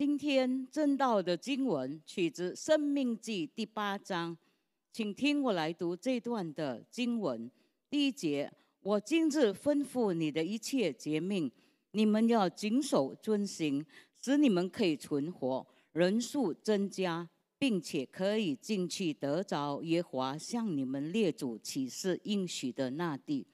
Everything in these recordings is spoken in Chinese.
今天正道的经文取自《生命记》第八章，请听我来读这段的经文。第一节：我今日吩咐你的一切诫命，你们要谨守遵行，使你们可以存活，人数增加，并且可以进去得着耶华向你们列祖启示应许的那地。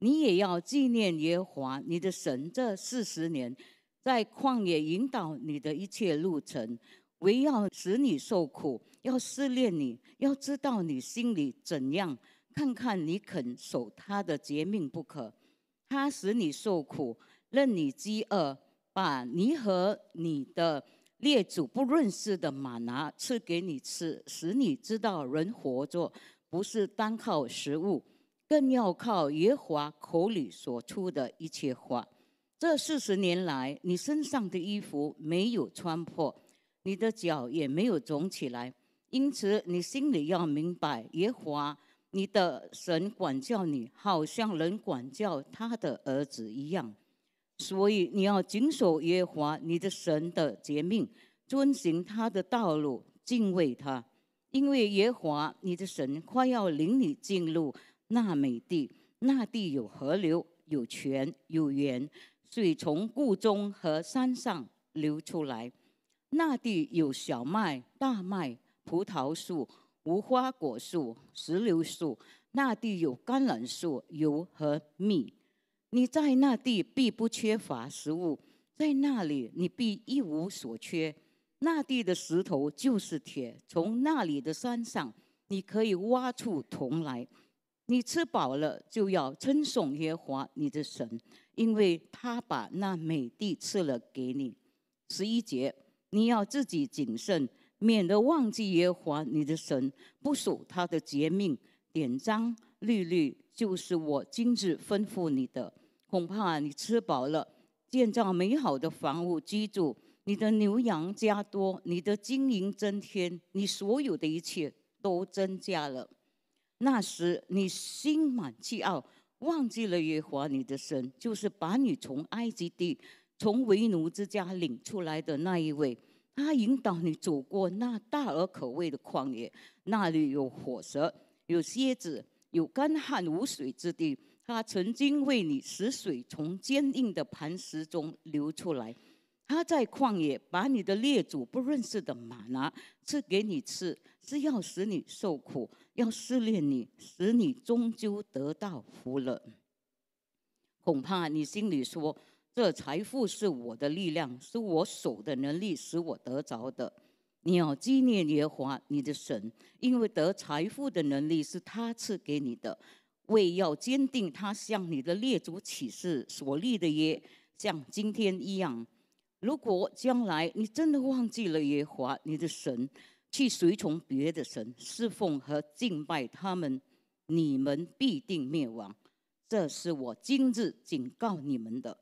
你也要纪念耶华你的神这四十年。在旷野引导你的一切路程，围要使你受苦，要试炼你，要知道你心里怎样。看看你肯守他的诫命不可，他使你受苦，任你饥饿，把你和你的列祖不认识的玛拿赐给你吃，使你知道人活着不是单靠食物，更要靠耶和华口里所出的一切话。这四十年来，你身上的衣服没有穿破，你的脚也没有肿起来，因此你心里要明白，耶和华你的神管教你，好像人管教他的儿子一样。所以你要谨守耶和华你的神的诫命，遵循他的道路，敬畏他，因为耶和华你的神快要领你进入那美地，那地有河流，有泉，有源。水从谷中和山上流出来，那地有小麦、大麦、葡萄树、无花果树、石榴树，那地有橄榄树、油和蜜。你在那地必不缺乏食物，在那里你必一无所缺。那地的石头就是铁，从那里的山上你可以挖出铜来。你吃饱了就要称颂耶和华你的神，因为他把那美地赐了给你。十一节，你要自己谨慎，免得忘记耶和华你的神，不守他的诫命、典章、律律，就是我今日吩咐你的。恐怕你吃饱了，建造美好的房屋居住，你的牛羊加多，你的金银增添，你所有的一切都增加了。那时你心满气傲，忘记了耶和华你的神，就是把你从埃及地、从为奴之家领出来的那一位。他引导你走过那大而可畏的旷野，那里有火蛇、有蝎子、有干旱无水之地。他曾经为你使水从坚硬的磐石中流出来。他在旷野把你的列祖不认识的马拿赐给你吃。是要使你受苦，要试炼你，使你终究得到福了。恐怕你心里说：“这财富是我的力量，是我手的能力使我得着的。”你要纪念耶和华你的神，因为得财富的能力是他赐给你的。为要坚定他向你的列祖启示所立的约，像今天一样。如果将来你真的忘记了耶和华你的神，去随从别的神，侍奉和敬拜他们，你们必定灭亡。这是我今日警告你们的。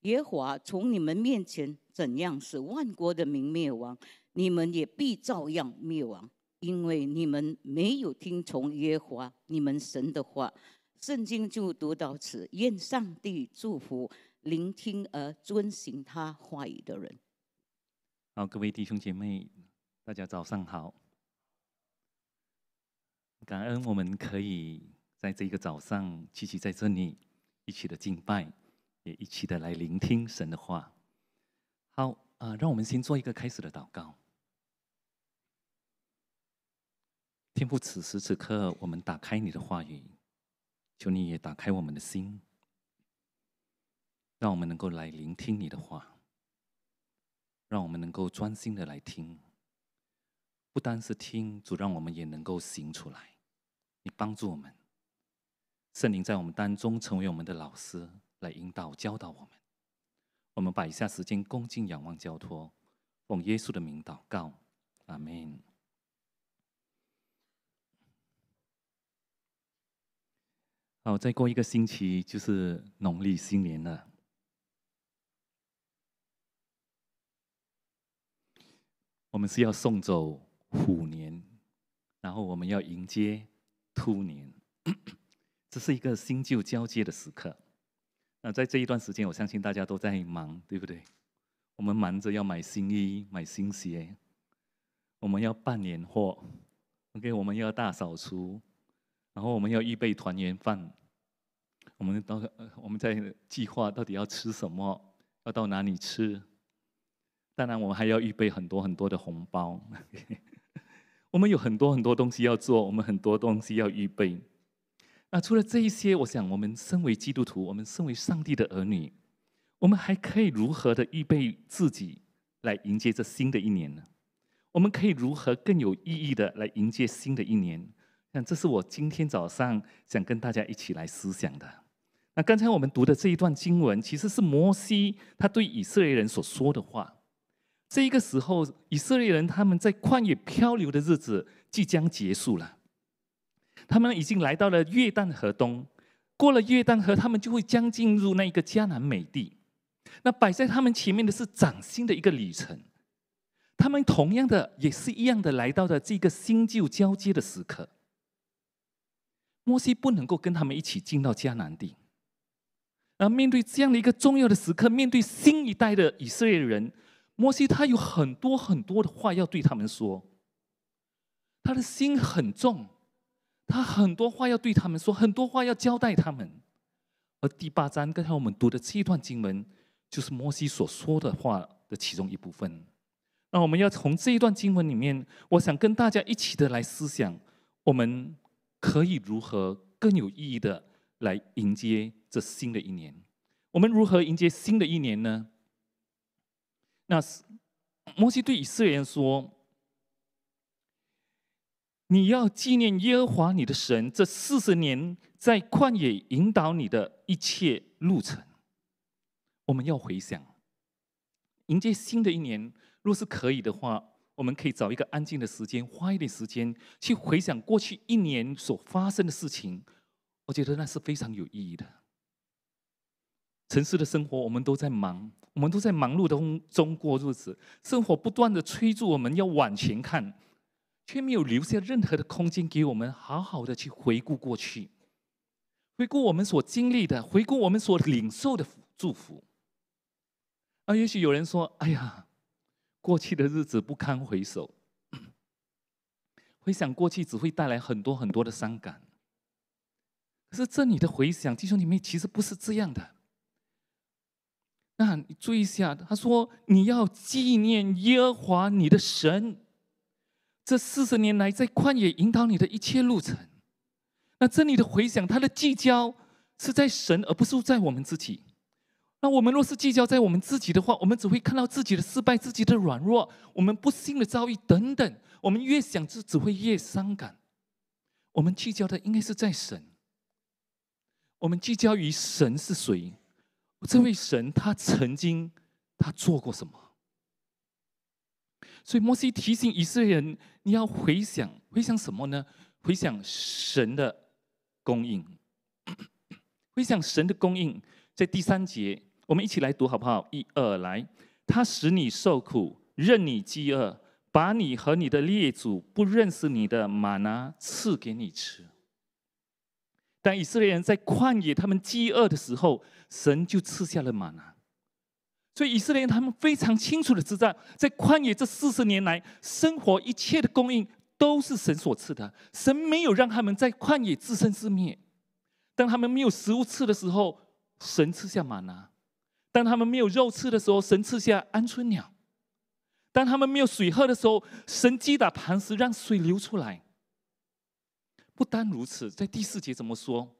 耶华从你们面前怎样使万国的民灭亡，你们也必照样灭亡，因为你们没有听从耶华你们神的话。圣经就读到此，愿上帝祝福聆听而遵行他话语的人。好，各位弟兄姐妹。大家早上好，感恩我们可以在这个早上聚集在这里，一起的敬拜，也一起的来聆听神的话。好啊，让我们先做一个开始的祷告。天父，此时此刻，我们打开你的话语，求你也打开我们的心，让我们能够来聆听你的话，让我们能够专心的来听。不单是听主，让我们也能够行出来。你帮助我们，圣灵在我们当中成为我们的老师，来引导教导我们。我们把以下时间恭敬仰望交托，奉耶稣的名祷告，阿门。好，再过一个星期就是农历新年了，我们是要送走。虎年，然后我们要迎接兔年，这是一个新旧交接的时刻。那在这一段时间，我相信大家都在忙，对不对？我们忙着要买新衣、买新鞋，我们要办年货，OK，我们要大扫除，然后我们要预备团圆饭，我们到我们在计划到底要吃什么，要到哪里吃。当然，我们还要预备很多很多的红包。我们有很多很多东西要做，我们很多东西要预备。那除了这一些，我想，我们身为基督徒，我们身为上帝的儿女，我们还可以如何的预备自己来迎接这新的一年呢？我们可以如何更有意义的来迎接新的一年？那这是我今天早上想跟大家一起来思想的。那刚才我们读的这一段经文，其实是摩西他对以色列人所说的话。这一个时候，以色列人他们在旷野漂流的日子即将结束了。他们已经来到了约旦河东，过了约旦河，他们就会将进入那一个迦南美地。那摆在他们前面的是崭新的一个旅程。他们同样的也是一样的来到了这个新旧交接的时刻。摩西不能够跟他们一起进到迦南地。那面对这样的一个重要的时刻，面对新一代的以色列人。摩西他有很多很多的话要对他们说，他的心很重，他很多话要对他们说，很多话要交代他们。而第八章刚才我们读的这一段经文，就是摩西所说的话的其中一部分。那我们要从这一段经文里面，我想跟大家一起的来思想，我们可以如何更有意义的来迎接这新的一年？我们如何迎接新的一年呢？那是摩西对以色列人说：“你要纪念耶和华你的神这四十年在旷野引导你的一切路程。”我们要回想，迎接新的一年，若是可以的话，我们可以找一个安静的时间，花一点时间去回想过去一年所发生的事情。我觉得那是非常有意义的。城市的生活，我们都在忙，我们都在忙碌当中过日子，生活不断的催促我们要往前看，却没有留下任何的空间给我们好好的去回顾过去，回顾我们所经历的，回顾我们所领受的祝福。啊，也许有人说：“哎呀，过去的日子不堪回首，回想过去只会带来很多很多的伤感。”可是这里的回想，弟兄姐妹，其实不是这样的。那你注意一下，他说你要纪念耶和华你的神，这四十年来在旷野引导你的一切路程。那这里的回想，他的聚焦是在神，而不是在我们自己。那我们若是聚焦在我们自己的话，我们只会看到自己的失败、自己的软弱、我们不幸的遭遇等等。我们越想，就只会越伤感。我们聚焦的应该是在神，我们聚焦于神是谁。这位神，他曾经他做过什么？所以摩西提醒以色列人，你要回想回想什么呢？回想神的供应，回想神的供应。在第三节，我们一起来读好不好？一、二来，他使你受苦，任你饥饿，把你和你的列祖不认识你的玛拿赐给你吃。当以色列人在旷野他们饥饿的时候，神就赐下了玛拿，所以以色列人他们非常清楚的知道，在旷野这四十年来，生活一切的供应都是神所赐的，神没有让他们在旷野自生自灭。当他们没有食物吃的时候，神赐下玛拿；当他们没有肉吃的时候，神赐下鹌鹑鸟；当他们没有水喝的时候，神击打磐石，让水流出来。不单如此，在第四节怎么说？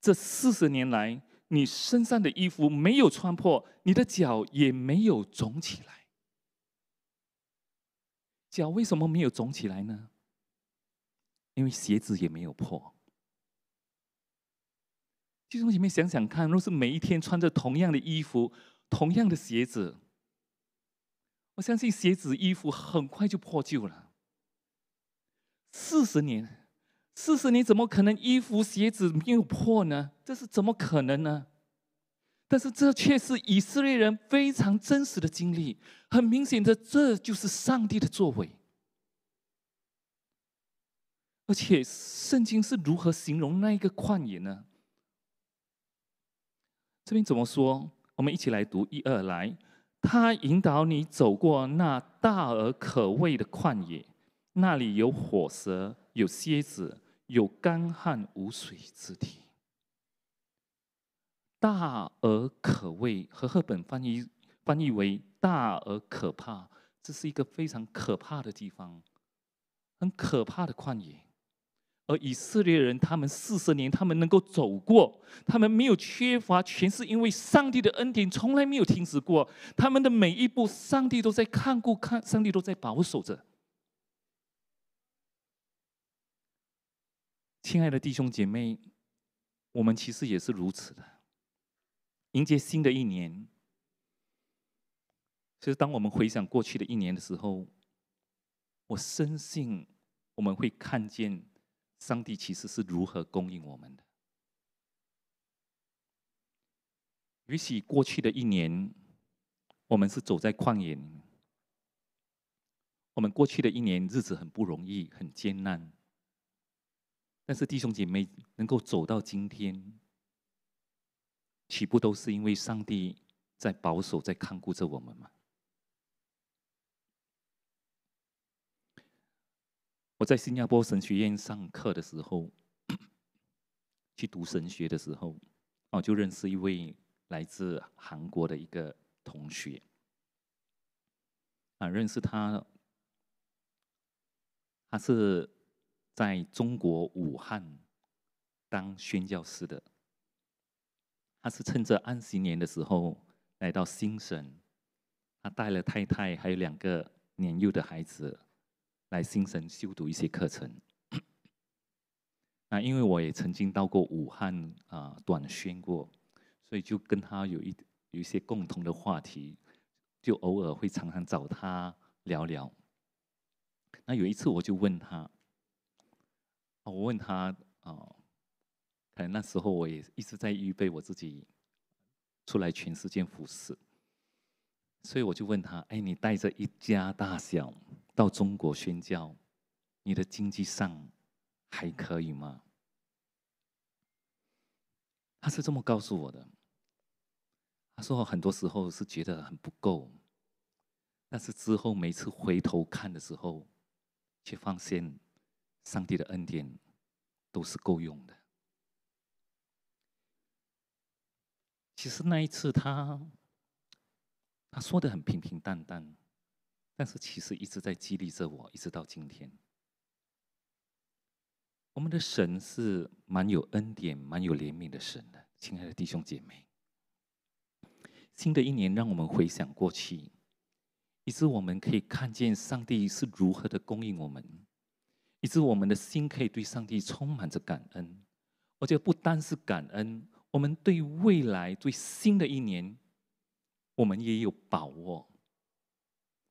这四十年来，你身上的衣服没有穿破，你的脚也没有肿起来。脚为什么没有肿起来呢？因为鞋子也没有破。弟兄姐妹，想想看，若是每一天穿着同样的衣服、同样的鞋子，我相信鞋子、衣服很快就破旧了。四十年，四十年，怎么可能衣服鞋子没有破呢？这是怎么可能呢？但是这却是以色列人非常真实的经历。很明显的，这就是上帝的作为。而且，圣经是如何形容那一个旷野呢？这边怎么说？我们一起来读一二来，他引导你走过那大而可畏的旷野。那里有火蛇，有蝎子，有干旱无水之地，大而可畏。和赫本翻译翻译为“大而可怕”，这是一个非常可怕的地方，很可怕的旷野。而以色列人，他们四十年，他们能够走过，他们没有缺乏，全是因为上帝的恩典从来没有停止过。他们的每一步，上帝都在看顾，看上帝都在保守着。亲爱的弟兄姐妹，我们其实也是如此的。迎接新的一年，其实当我们回想过去的一年的时候，我深信我们会看见上帝其实是如何供应我们的。也许过去的一年，我们是走在旷野，我们过去的一年日子很不容易，很艰难。但是弟兄姐妹能够走到今天，岂不都是因为上帝在保守、在看顾着我们吗？我在新加坡神学院上课的时候，去读神学的时候，哦，就认识一位来自韩国的一个同学。啊，认识他，他是。在中国武汉当宣教师的，他是趁着安息年的时候来到新神，他带了太太还有两个年幼的孩子来新神修读一些课程。那因为我也曾经到过武汉啊短宣过，所以就跟他有一有一些共同的话题，就偶尔会常常找他聊聊。那有一次我就问他。我问他，啊，可能那时候我也一直在预备我自己出来全世界服侍，所以我就问他，哎，你带着一家大小到中国宣教，你的经济上还可以吗？他是这么告诉我的。他说，很多时候是觉得很不够，但是之后每次回头看的时候，却放心。上帝的恩典都是够用的。其实那一次，他他说的很平平淡淡，但是其实一直在激励着我，一直到今天。我们的神是蛮有恩典、蛮有怜悯的神的，亲爱的弟兄姐妹。新的一年，让我们回想过去，以致我们可以看见上帝是如何的供应我们。以致我们的心可以对上帝充满着感恩，我觉得不单是感恩，我们对未来、对新的一年，我们也有把握，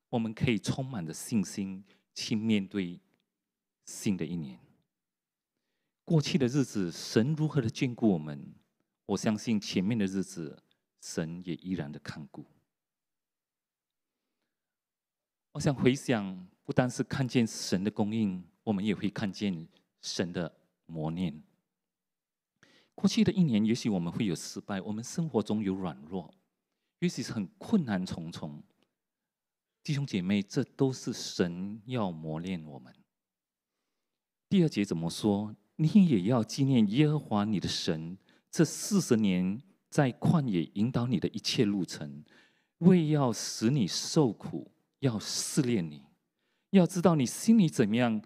我们可以充满着信心去面对新的一年。过去的日子，神如何的眷顾我们，我相信前面的日子，神也依然的看顾。我想回想，不单是看见神的供应。我们也会看见神的磨练。过去的一年，也许我们会有失败，我们生活中有软弱，也许很困难重重。弟兄姐妹，这都是神要磨练我们。第二节怎么说？你也要纪念耶和华你的神，这四十年在旷野引导你的一切路程，为要使你受苦，要试炼你，要知道你心里怎么样。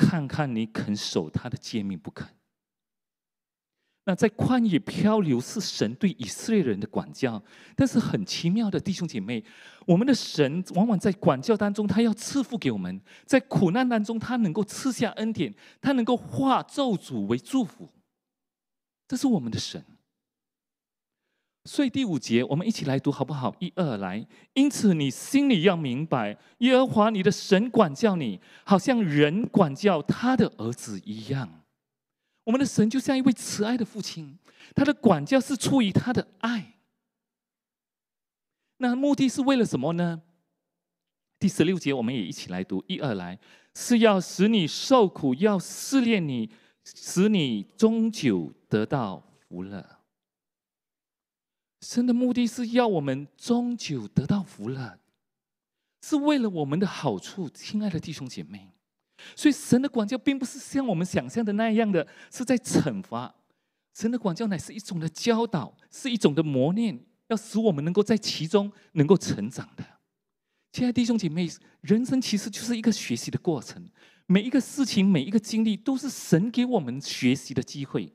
看看你肯守他的诫命不肯？那在旷野漂流是神对以色列人的管教，但是很奇妙的弟兄姐妹，我们的神往往在管教当中，他要赐福给我们，在苦难当中他能够赐下恩典，他能够化咒诅为祝福，这是我们的神。所以第五节，我们一起来读好不好？一二来，因此你心里要明白，耶和华你的神管教你，好像人管教他的儿子一样。我们的神就像一位慈爱的父亲，他的管教是出于他的爱。那目的是为了什么呢？第十六节，我们也一起来读一二来，是要使你受苦，要试炼你，使你终究得到福乐。神的目的是要我们终究得到福了，是为了我们的好处，亲爱的弟兄姐妹。所以神的管教并不是像我们想象的那样的是在惩罚，神的管教乃是一种的教导，是一种的磨练，要使我们能够在其中能够成长的。亲爱的弟兄姐妹，人生其实就是一个学习的过程，每一个事情，每一个经历，都是神给我们学习的机会。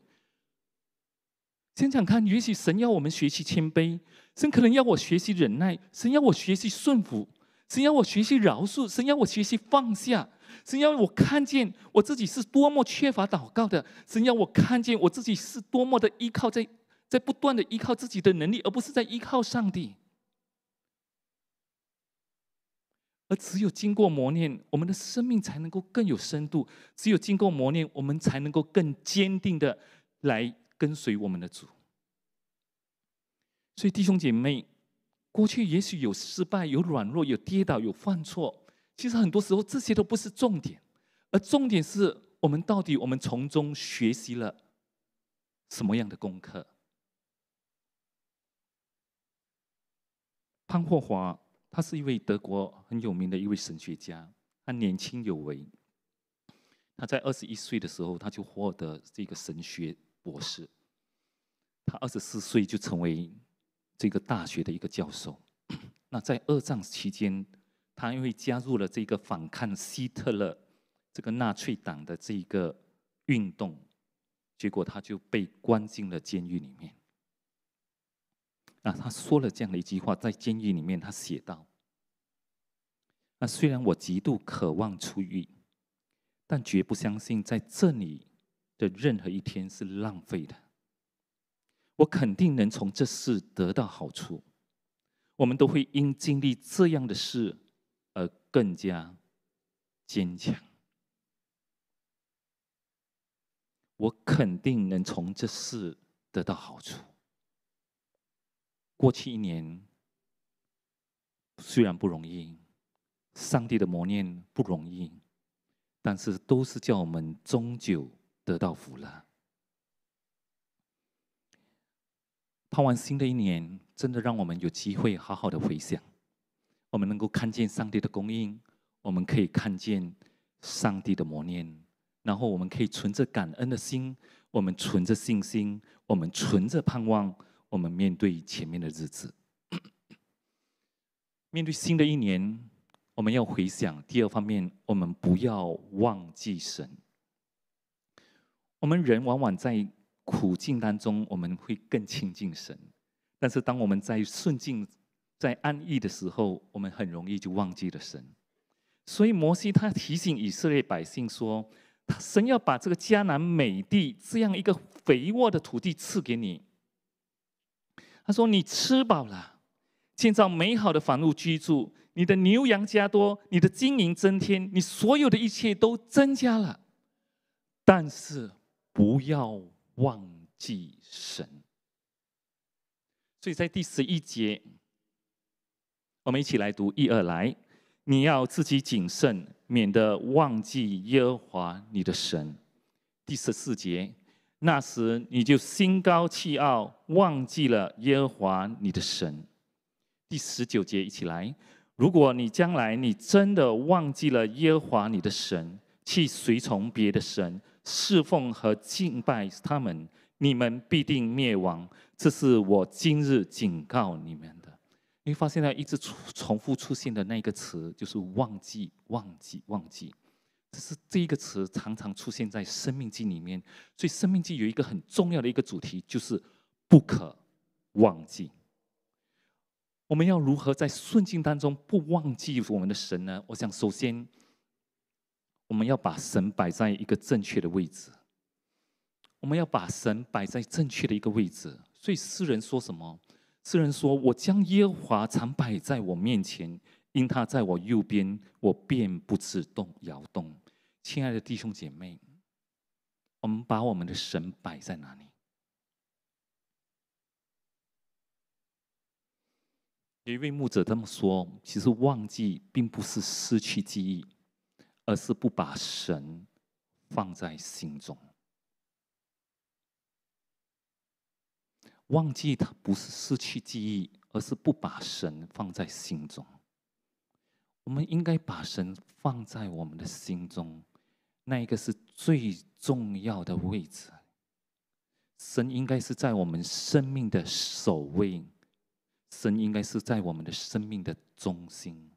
想想看，也许神要我们学习谦卑，神可能要我学习忍耐，神要我学习顺服，神要我学习饶恕，神要我学习放下，神要我看见我自己是多么缺乏祷告的，神要我看见我自己是多么的依靠在在不断的依靠自己的能力，而不是在依靠上帝。而只有经过磨练，我们的生命才能够更有深度；只有经过磨练，我们才能够更坚定的来。跟随我们的主，所以弟兄姐妹，过去也许有失败、有软弱、有跌倒、有犯错，其实很多时候这些都不是重点，而重点是我们到底我们从中学习了什么样的功课。潘霍华他是一位德国很有名的一位神学家，他年轻有为，他在二十一岁的时候他就获得这个神学。博士，他二十四岁就成为这个大学的一个教授。那在二战期间，他因为加入了这个反抗希特勒这个纳粹党的这个运动，结果他就被关进了监狱里面。那他说了这样的一句话，在监狱里面，他写道：“那虽然我极度渴望出狱，但绝不相信在这里。”的任何一天是浪费的。我肯定能从这事得到好处。我们都会因经历这样的事而更加坚强。我肯定能从这事得到好处。过去一年虽然不容易，上帝的磨练不容易，但是都是叫我们终究。得到福了。盼望新的一年，真的让我们有机会好好的回想，我们能够看见上帝的供应，我们可以看见上帝的磨练，然后我们可以存着感恩的心，我们存着信心，我们存着盼望，我们面对前面的日子，面对新的一年，我们要回想。第二方面，我们不要忘记神。我们人往往在苦境当中，我们会更亲近神；但是当我们在顺境、在安逸的时候，我们很容易就忘记了神。所以摩西他提醒以色列百姓说：“神要把这个迦南美地这样一个肥沃的土地赐给你。”他说：“你吃饱了，建造美好的房屋居住，你的牛羊加多，你的金银增添，你所有的一切都增加了，但是。”不要忘记神。所以在第十一节，我们一起来读一、二来，你要自己谨慎，免得忘记耶和华你的神。第十四节，那时你就心高气傲，忘记了耶和华你的神。第十九节，一起来，如果你将来你真的忘记了耶和华你的神，去随从别的神。侍奉和敬拜他们，你们必定灭亡。这是我今日警告你们的。你会发现，它一直重重复出现的那个词就是“忘记，忘记，忘记”。这是这一个词常常出现在《生命记》里面。所以，《生命记》有一个很重要的一个主题，就是不可忘记。我们要如何在顺境当中不忘记我们的神呢？我想，首先。我们要把神摆在一个正确的位置，我们要把神摆在正确的一个位置。所以诗人说什么？诗人说：“我将耶和华常摆在我面前，因他在我右边，我便不自动摇动。”亲爱的弟兄姐妹，我们把我们的神摆在哪里？有一位牧者这么说：“其实忘记并不是失去记忆。”而是不把神放在心中，忘记他不是失去记忆，而是不把神放在心中。我们应该把神放在我们的心中，那一个是最重要的位置。神应该是在我们生命的首位，神应该是在我们的生命的中心。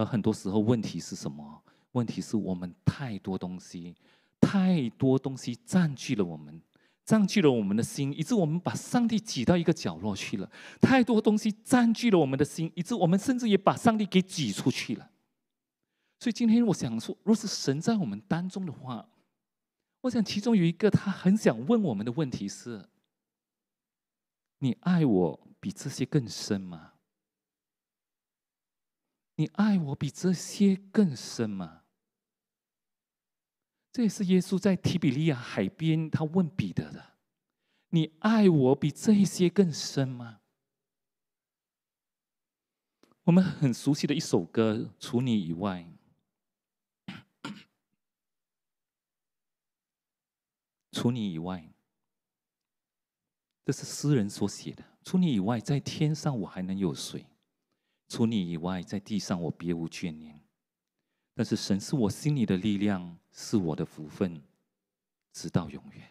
而很多时候，问题是什么？问题是我们太多东西，太多东西占据了我们，占据了我们的心，以致我们把上帝挤到一个角落去了。太多东西占据了我们的心，以致我们甚至也把上帝给挤出去了。所以今天我想说，若是神在我们当中的话，我想其中有一个他很想问我们的问题是：你爱我比这些更深吗？你爱我比这些更深吗？这也是耶稣在提比利亚海边，他问彼得的：“你爱我比这些更深吗？”我们很熟悉的一首歌，《除你以外》，除你以外，这是诗人所写的：“除你以外，在天上我还能有谁？”除你以外，在地上我别无眷念。但是神是我心里的力量，是我的福分，直到永远。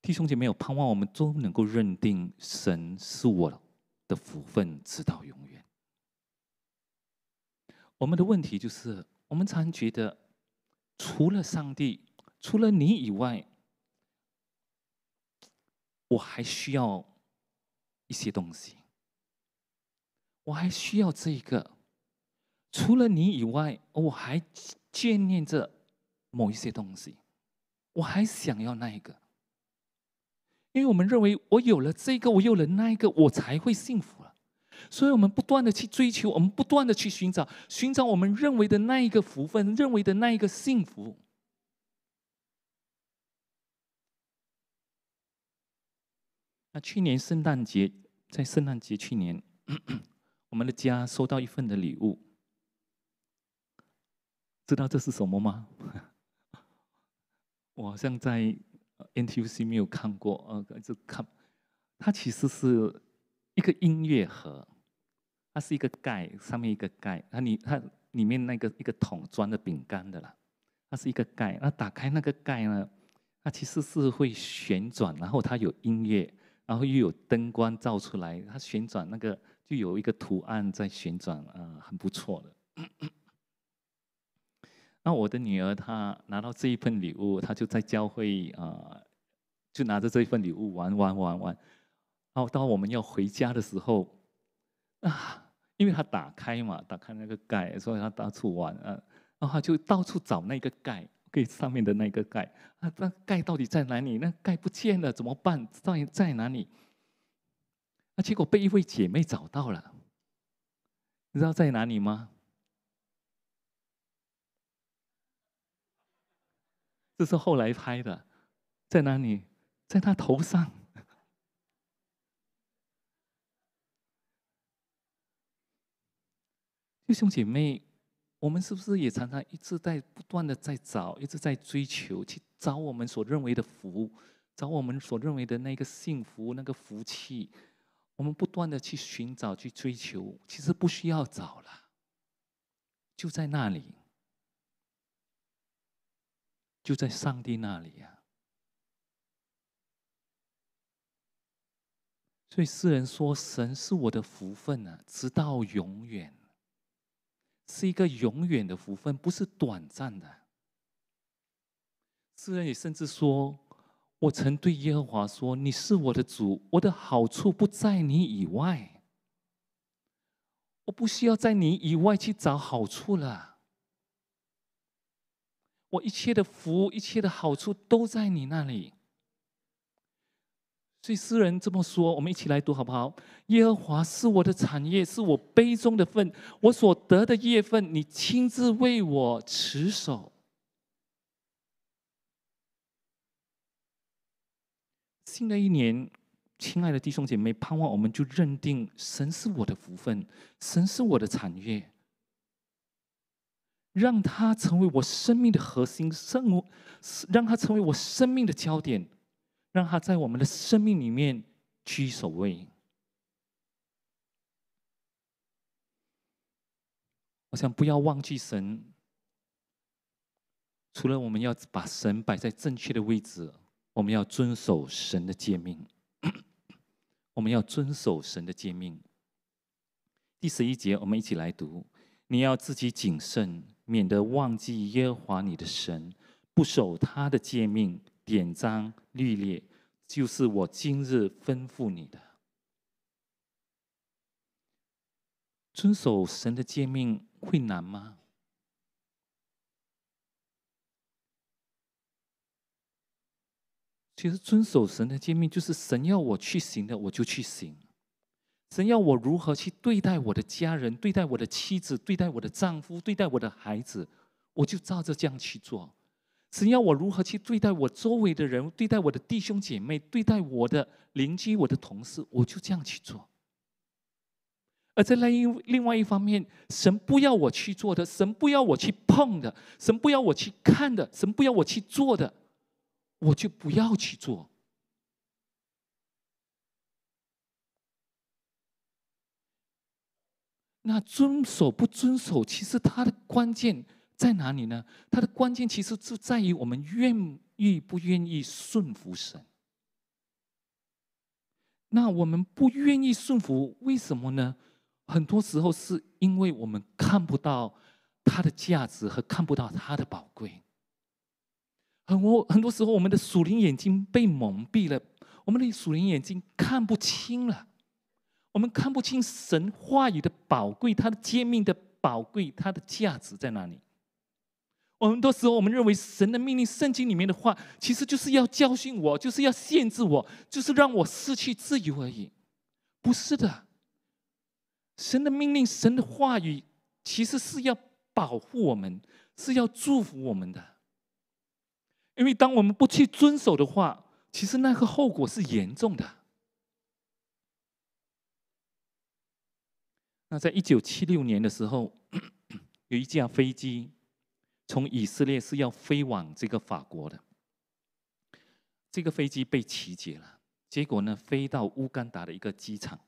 弟兄姐妹，有盼望，我们终能够认定神是我的福分，直到永远。我们的问题就是，我们常觉得，除了上帝，除了你以外，我还需要一些东西。我还需要这一个，除了你以外，我还眷恋着某一些东西，我还想要那一个，因为我们认为我有了这个，我有了那一个，我才会幸福了，所以我们不断的去追求，我们不断的去寻找，寻找我们认为的那一个福分，认为的那一个幸福。那去年圣诞节，在圣诞节去年。我们的家收到一份的礼物，知道这是什么吗？我好像在 NTUC 没有看过，呃，就看它其实是一个音乐盒，它是一个盖，上面一个盖，它里它里面那个一个桶装的饼干的啦，它是一个盖，那打开那个盖呢，它其实是会旋转，然后它有音乐，然后又有灯光照出来，它旋转那个。就有一个图案在旋转啊，很不错的。那我的女儿她拿到这一份礼物，她就在教会啊，就拿着这一份礼物玩玩玩玩。然后到我们要回家的时候 啊，因为她打开嘛，打开那个盖，所以她到处玩啊，然后她就到处找那个盖，给上面的那个盖。啊，那盖到底在哪里？那盖不见了，怎么办？到底在哪里？那结果被一位姐妹找到了，你知道在哪里吗？这是后来拍的，在哪里？在她头上。弟兄姐妹，我们是不是也常常一直在不断的在找，一直在追求，去找我们所认为的福，找我们所认为的那个幸福、那个福气？我们不断的去寻找、去追求，其实不需要找了，就在那里，就在上帝那里呀。所以诗人说：“神是我的福分啊，直到永远。”是一个永远的福分，不是短暂的。诗人也甚至说。我曾对耶和华说：“你是我的主，我的好处不在你以外。我不需要在你以外去找好处了。我一切的福，一切的好处都在你那里。”所以诗人这么说，我们一起来读好不好？耶和华是我的产业，是我杯中的份，我所得的业份，你亲自为我持守。新的一年，亲爱的弟兄姐妹，盼望我们就认定神是我的福分，神是我的产业，让他成为我生命的核心，圣，让他成为我生命的焦点，让他在我们的生命里面居首位。我想不要忘记神，除了我们要把神摆在正确的位置。我们要遵守神的诫命，我们要遵守神的诫命。第十一节，我们一起来读：你要自己谨慎，免得忘记耶和华你的神，不守他的诫命、典章、律例，就是我今日吩咐你的。遵守神的诫命会难吗？其实遵守神的诫命，就是神要我去行的，我就去行；神要我如何去对待我的家人、对待我的妻子、对待我的丈夫、对待我的孩子，我就照着这样去做；神要我如何去对待我周围的人、对待我的弟兄姐妹、对待我的邻居、我的同事，我就这样去做。而在另另外一方面，神不要我去做的，神不要我去碰的，神不要我去看的，神不要我去做的。我就不要去做。那遵守不遵守，其实它的关键在哪里呢？它的关键其实是在于我们愿意不愿意顺服神。那我们不愿意顺服，为什么呢？很多时候是因为我们看不到它的价值和看不到它的宝贵。很多很多时候，我们的属灵眼睛被蒙蔽了，我们的属灵眼睛看不清了，我们看不清神话语的宝贵，它的诫命的宝贵，它的价值在哪里？我们很多时候，我们认为神的命令、圣经里面的话，其实就是要教训我，就是要限制我，就是让我失去自由而已，不是的。神的命令、神的话语，其实是要保护我们，是要祝福我们的。因为当我们不去遵守的话，其实那个后果是严重的。那在一九七六年的时候，有一架飞机从以色列是要飞往这个法国的，这个飞机被劫机了。结果呢，飞到乌干达的一个机场。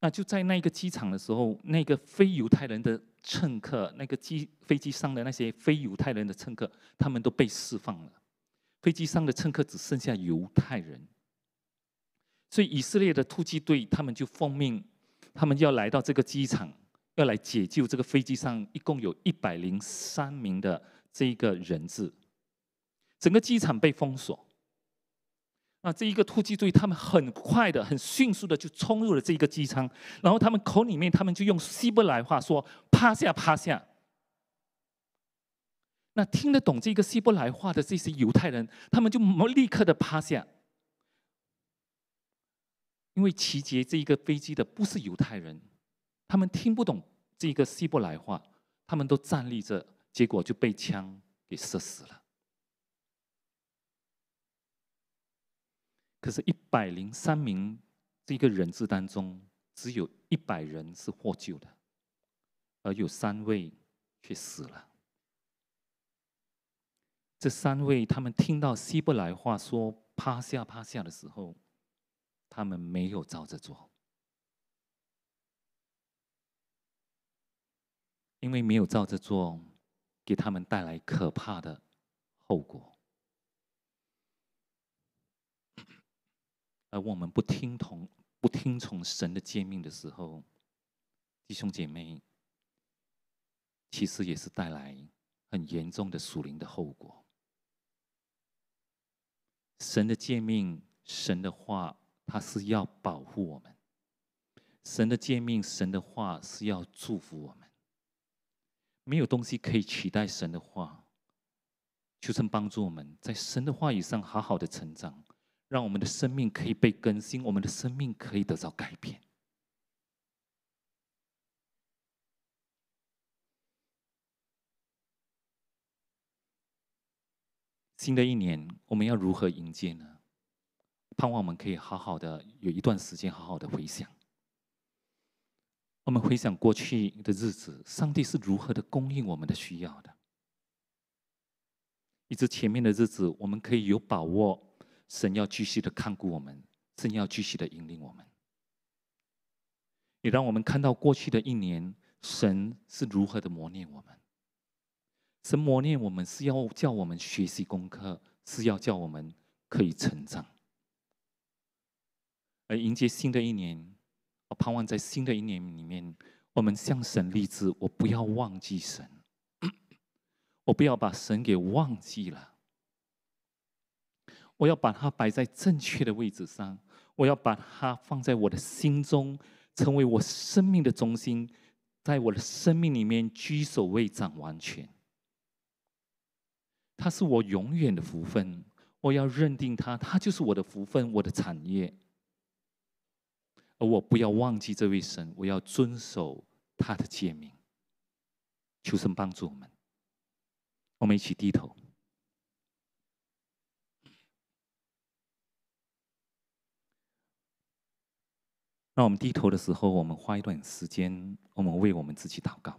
那就在那个机场的时候，那个非犹太人的乘客，那个机飞机上的那些非犹太人的乘客，他们都被释放了。飞机上的乘客只剩下犹太人，所以以色列的突击队他们就奉命，他们要来到这个机场，要来解救这个飞机上一共有一百零三名的这个人质。整个机场被封锁。那这一个突击队，他们很快的、很迅速的就冲入了这一个机舱，然后他们口里面，他们就用希伯来话说“趴下，趴下”。那听得懂这个希伯来话的这些犹太人，他们就立刻的趴下，因为骑劫这一个飞机的不是犹太人，他们听不懂这个希伯来话，他们都站立着，结果就被枪给射死了。可是，一百零三名这个人质当中，只有一百人是获救的，而有三位却死了。这三位，他们听到希伯来话说“趴下，趴下的”时候，他们没有照着做，因为没有照着做，给他们带来可怕的后果。我们不听从、不听从神的诫命的时候，弟兄姐妹，其实也是带来很严重的属灵的后果。神的诫命、神的话，他是要保护我们；神的诫命、神的话，是要祝福我们。没有东西可以取代神的话，求神帮助我们在神的话语上好好的成长。让我们的生命可以被更新，我们的生命可以得到改变。新的一年，我们要如何迎接呢？盼望我们可以好好的有一段时间，好好的回想。我们回想过去的日子，上帝是如何的供应我们的需要的？以及前面的日子，我们可以有把握。神要继续的看顾我们，神要继续的引领我们。也让我们看到过去的一年，神是如何的磨练我们。神磨练我们是要叫我们学习功课，是要叫我们可以成长。而迎接新的一年，我盼望在新的一年里面，我们向神立志：我不要忘记神，我不要把神给忘记了。我要把它摆在正确的位置上，我要把它放在我的心中，成为我生命的中心，在我的生命里面居首位、掌完全。他是我永远的福分，我要认定他，他就是我的福分，我的产业。而我不要忘记这位神，我要遵守他的诫命。求神帮助我们，我们一起低头。让我们低头的时候，我们花一段时间，我们为我们自己祷告。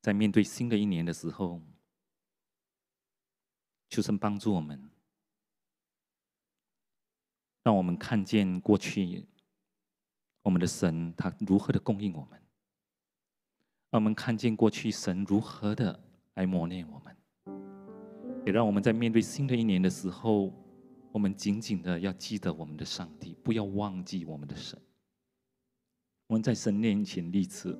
在面对新的一年的时候，求神帮助我们，让我们看见过去我们的神他如何的供应我们，让我们看见过去神如何的来磨练我们，也让我们在面对新的一年的时候。我们紧紧的要记得我们的上帝，不要忘记我们的神。我们在神面前立志，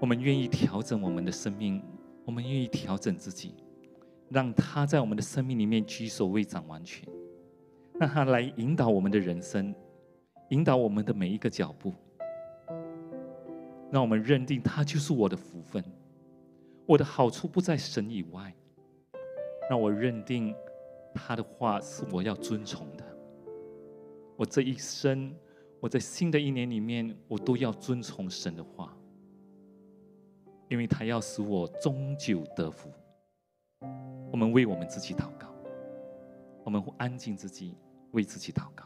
我们愿意调整我们的生命，我们愿意调整自己，让他在我们的生命里面居手位掌完全，让他来引导我们的人生，引导我们的每一个脚步。让我们认定他就是我的福分，我的好处不在神以外。让我认定。他的话是我要遵从的。我这一生，我在新的一年里面，我都要遵从神的话，因为他要使我终久得福。我们为我们自己祷告，我们会安静自己，为自己祷告。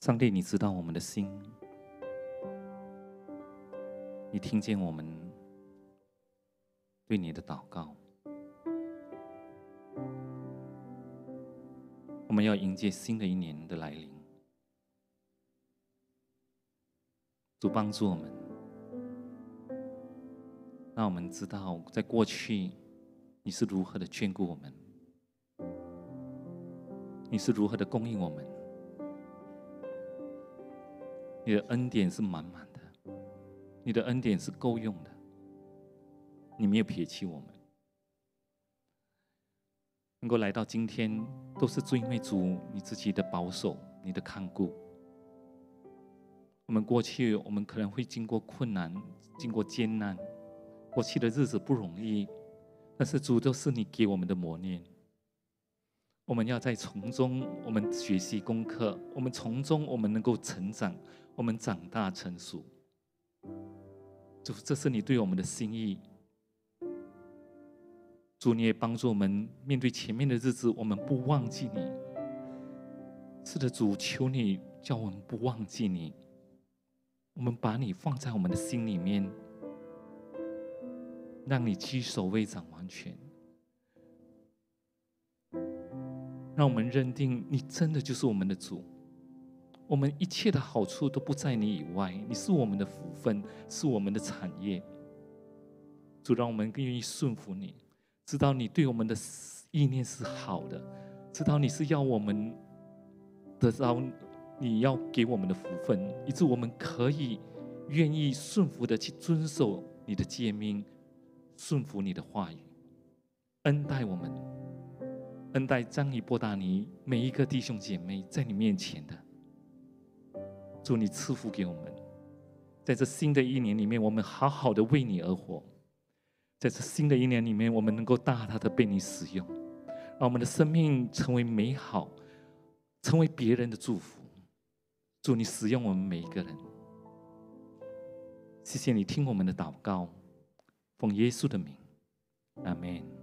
上帝，你知道我们的心，你听见我们。对你的祷告，我们要迎接新的一年的来临。主帮助我们，让我们知道，在过去，你是如何的眷顾我们，你是如何的供应我们。你的恩典是满满的，你的恩典是够用的。你没有撇弃我们，能够来到今天，都是因为主你自己的保守、你的看顾。我们过去，我们可能会经过困难、经过艰难，过去的日子不容易。但是主都是你给我们的磨练，我们要在从中我们学习功课，我们从中我们能够成长，我们长大成熟。主，这是你对我们的心意。主，你也帮助我们面对前面的日子，我们不忘记你。是的，主，求你叫我们不忘记你，我们把你放在我们的心里面，让你居首位掌完全。让我们认定你真的就是我们的主，我们一切的好处都不在你以外，你是我们的福分，是我们的产业。主，让我们更愿意顺服你。知道你对我们的意念是好的，知道你是要我们得到你要给我们的福分，以致我们可以愿意顺服的去遵守你的诫命，顺服你的话语，恩待我们，恩待张尼波达尼每一个弟兄姐妹在你面前的。祝你赐福给我们，在这新的一年里面，我们好好的为你而活。在这新的一年里面，我们能够大大的被你使用，让我们的生命成为美好，成为别人的祝福。祝你使用我们每一个人。谢谢你听我们的祷告，奉耶稣的名，阿门。